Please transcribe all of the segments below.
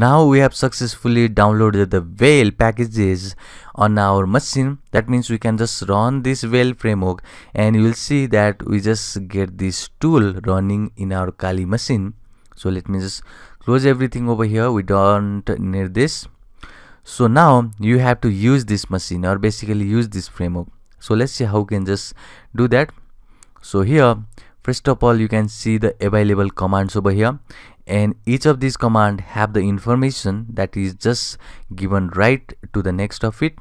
now we have successfully downloaded the whale packages on our machine that means we can just run this whale framework and you will see that we just get this tool running in our kali machine so let me just close everything over here we don't need this so now you have to use this machine or basically use this framework so let's see how we can just do that so here first of all you can see the available commands over here and each of these command have the information that is just given right to the next of it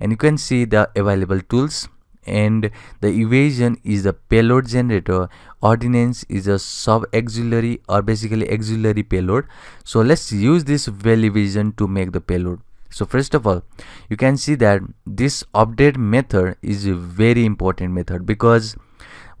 and you can see the available tools and the evasion is the payload generator ordinance is a sub auxiliary or basically auxiliary payload so let's use this well evasion to make the payload so first of all you can see that this update method is a very important method because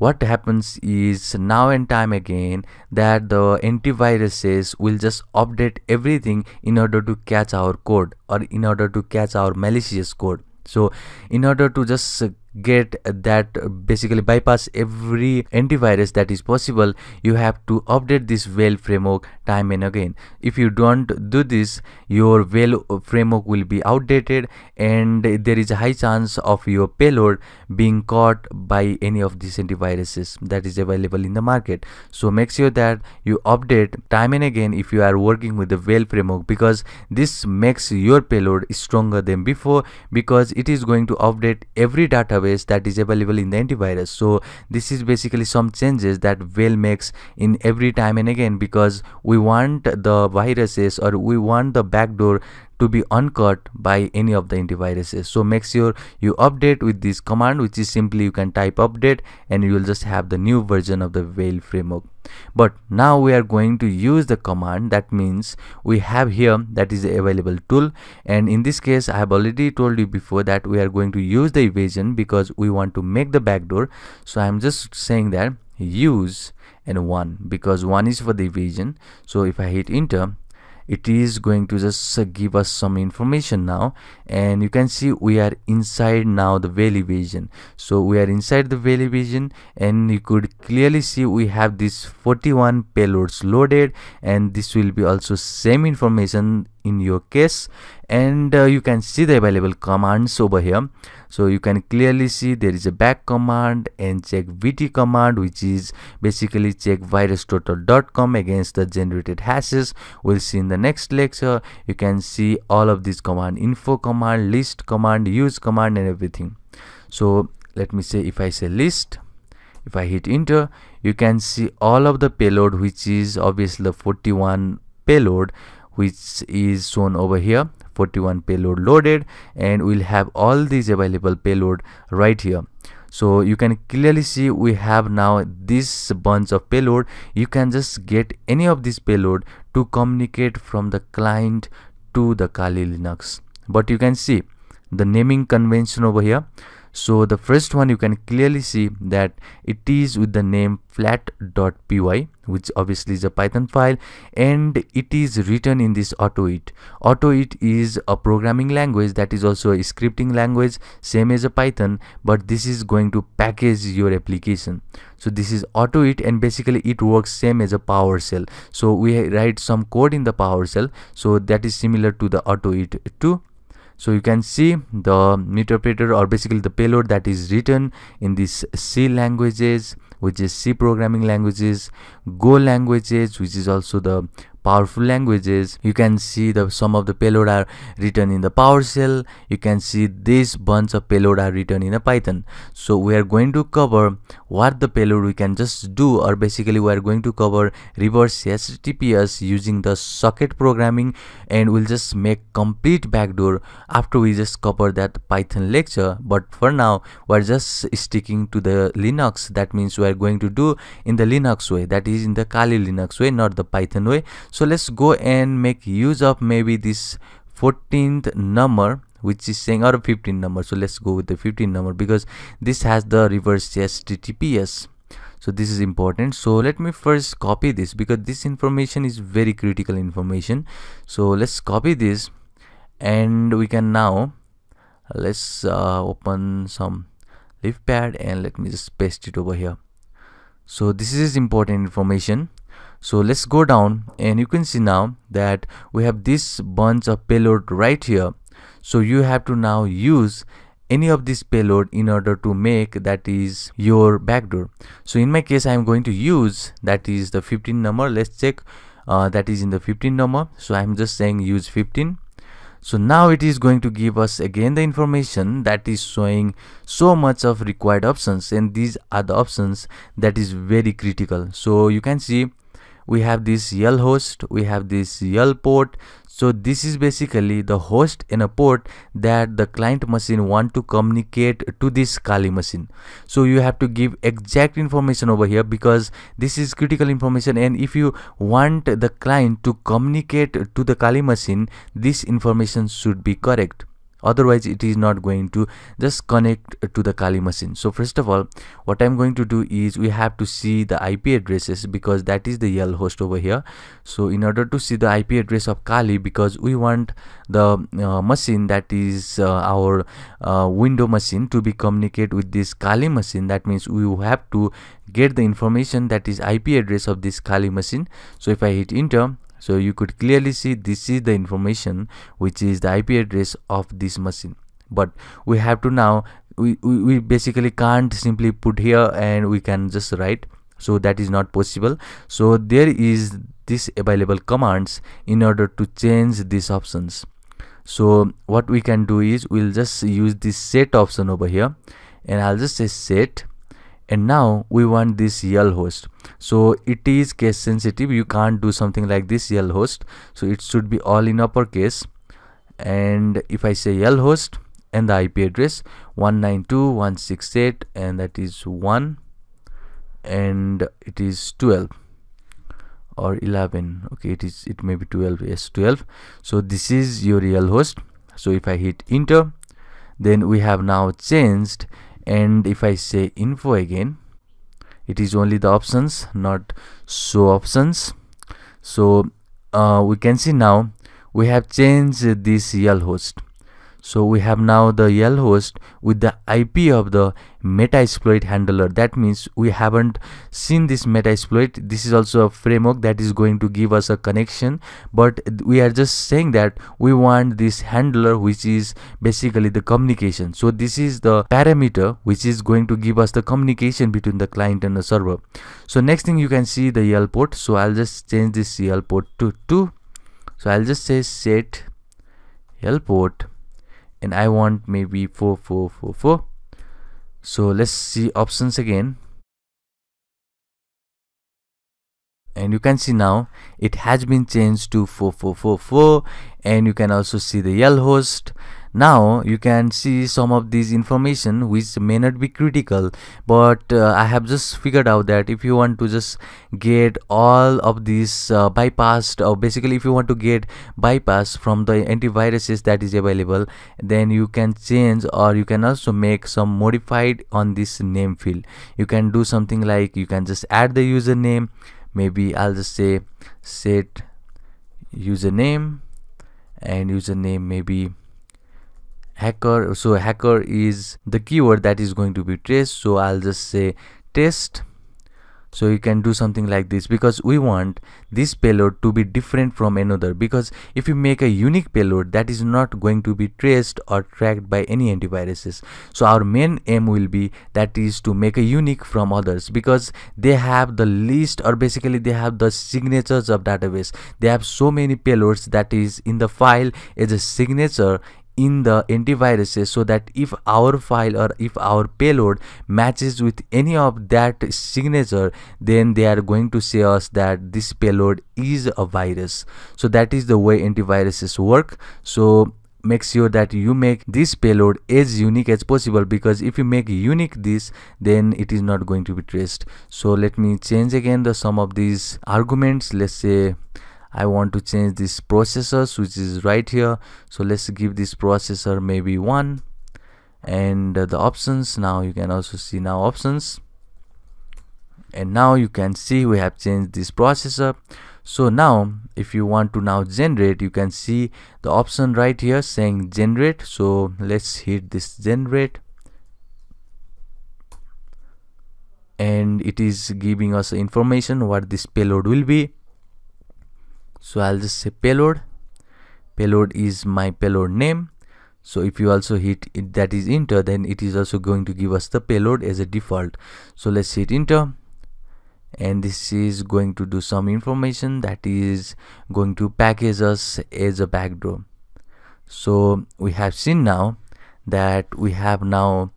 what happens is now and time again that the antiviruses will just update everything in order to catch our code or in order to catch our malicious code so in order to just get that basically bypass every antivirus that is possible you have to update this well framework time and again if you don't do this your well framework will be outdated and there is a high chance of your payload being caught by any of these antiviruses that is available in the market so make sure that you update time and again if you are working with the well framework because this makes your payload stronger than before because it is going to update every data database that is available in the antivirus so this is basically some changes that Valve makes in every time and again because we want the viruses or we want the backdoor to be uncut by any of the antiviruses so make sure you update with this command which is simply you can type update and you will just have the new version of the veil framework but now we are going to use the command that means we have here that is the available tool and in this case i have already told you before that we are going to use the evasion because we want to make the backdoor so i'm just saying that use and one because one is for the evasion so if i hit enter it is going to just uh, give us some information now and you can see we are inside now the valley vision so we are inside the valley vision and you could clearly see we have this 41 payloads loaded and this will be also same information in your case and uh, you can see the available commands over here so you can clearly see there is a back command and check vt command which is basically check virustotal.com against the generated hashes we'll see in the next lecture you can see all of these command info command list command use command and everything so let me say if i say list if i hit enter you can see all of the payload which is obviously the 41 payload which is shown over here 41 payload loaded and we'll have all these available payload right here so you can clearly see we have now this bunch of payload you can just get any of this payload to communicate from the client to the kali linux but you can see the naming convention over here so the first one you can clearly see that it is with the name flat.py which obviously is a python file and it is written in this autoit autoit is a programming language that is also a scripting language same as a python but this is going to package your application so this is autoit and basically it works same as a powershell so we write some code in the powershell so that is similar to the autoit too so you can see the interpreter or basically the payload that is written in these C languages which is C programming languages Go languages which is also the powerful languages you can see the some of the payload are written in the PowerShell you can see this bunch of payload are written in a Python so we are going to cover what the payload we can just do or basically we are going to cover reverse HTTPS using the socket programming and we'll just make complete backdoor after we just cover that Python lecture but for now we're just sticking to the Linux that means we're going to do in the Linux way that is in the Kali Linux way not the Python way so let's go and make use of maybe this 14th number which is saying out of 15 number so let's go with the 15 number because this has the reverse https so this is important so let me first copy this because this information is very critical information so let's copy this and we can now let's uh, open some leaf pad and let me just paste it over here so this is important information so let's go down and you can see now that we have this bunch of payload right here so you have to now use any of this payload in order to make that is your backdoor so in my case i am going to use that is the 15 number let's check uh, that is in the 15 number so i'm just saying use 15 so now it is going to give us again the information that is showing so much of required options and these are the options that is very critical so you can see we have this yell host we have this yell port so this is basically the host and a port that the client machine want to communicate to this Kali machine so you have to give exact information over here because this is critical information and if you want the client to communicate to the Kali machine this information should be correct otherwise it is not going to just connect to the Kali machine so first of all what I'm going to do is we have to see the IP addresses because that is the yell host over here so in order to see the IP address of Kali because we want the uh, machine that is uh, our uh, window machine to be communicate with this Kali machine that means we have to get the information that is IP address of this Kali machine so if I hit enter so you could clearly see this is the information which is the ip address of this machine but we have to now we, we, we basically can't simply put here and we can just write so that is not possible so there is this available commands in order to change these options so what we can do is we'll just use this set option over here and I'll just say set and now we want this yel host so it is case sensitive you can't do something like this yel host so it should be all in uppercase and if i say yel host and the ip address 192.168 and that is 1 and it is 12 or 11 okay it is it may be 12 yes 12 so this is your yel host so if i hit enter then we have now changed and if I say info again it is only the options not show options so uh, we can see now we have changed this yl host so we have now the yell host with the IP of the meta exploit handler that means we haven't seen this meta exploit this is also a framework that is going to give us a connection but we are just saying that we want this handler which is basically the communication so this is the parameter which is going to give us the communication between the client and the server so next thing you can see the yell port so I'll just change this yell port to 2 so I'll just say set yell port and I want maybe 4444 so let's see options again and you can see now it has been changed to 4444 and you can also see the yell host now you can see some of these information which may not be critical but uh, i have just figured out that if you want to just get all of these uh, bypassed or basically if you want to get bypass from the antiviruses that is available then you can change or you can also make some modified on this name field you can do something like you can just add the username maybe i'll just say set username and username maybe hacker so hacker is the keyword that is going to be traced so I'll just say test so you can do something like this because we want this payload to be different from another because if you make a unique payload that is not going to be traced or tracked by any antiviruses so our main aim will be that is to make a unique from others because they have the list or basically they have the signatures of database they have so many payloads that is in the file as a signature in the antiviruses so that if our file or if our payload matches with any of that signature then they are going to say us that this payload is a virus so that is the way antiviruses work so make sure that you make this payload as unique as possible because if you make unique this then it is not going to be traced so let me change again the sum of these arguments let's say I want to change this processor which is right here so let's give this processor maybe 1 and uh, the options now you can also see now options and now you can see we have changed this processor so now if you want to now generate you can see the option right here saying generate so let's hit this generate and it is giving us information what this payload will be so i'll just say payload payload is my payload name so if you also hit it, that is enter then it is also going to give us the payload as a default so let's hit enter and this is going to do some information that is going to package us as a backdoor so we have seen now that we have now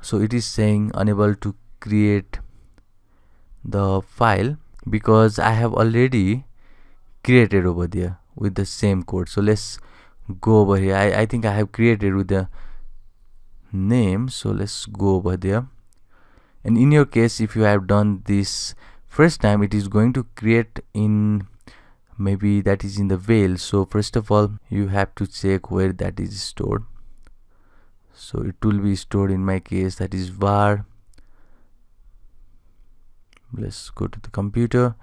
so it is saying unable to create the file because I have already created over there with the same code so let's go over here I, I think I have created with the name so let's go over there and in your case if you have done this first time it is going to create in maybe that is in the veil so first of all you have to check where that is stored so it will be stored in my case that is var let's go to the computer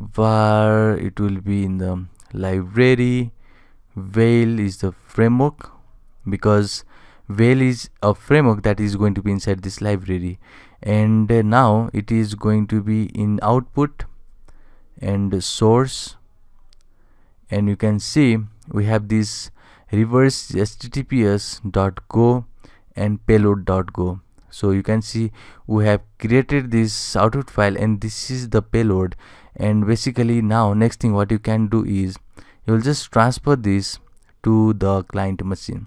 var it will be in the library veil is the framework because veil is a framework that is going to be inside this library and uh, now it is going to be in output and source and you can see we have this reverse https.go and payload.go so you can see we have created this output file and this is the payload and basically now next thing what you can do is you will just transfer this to the client machine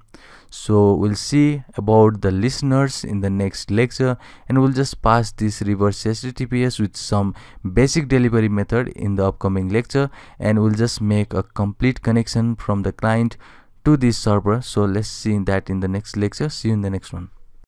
so we'll see about the listeners in the next lecture and we'll just pass this reverse https with some basic delivery method in the upcoming lecture and we'll just make a complete connection from the client to this server so let's see that in the next lecture see you in the next one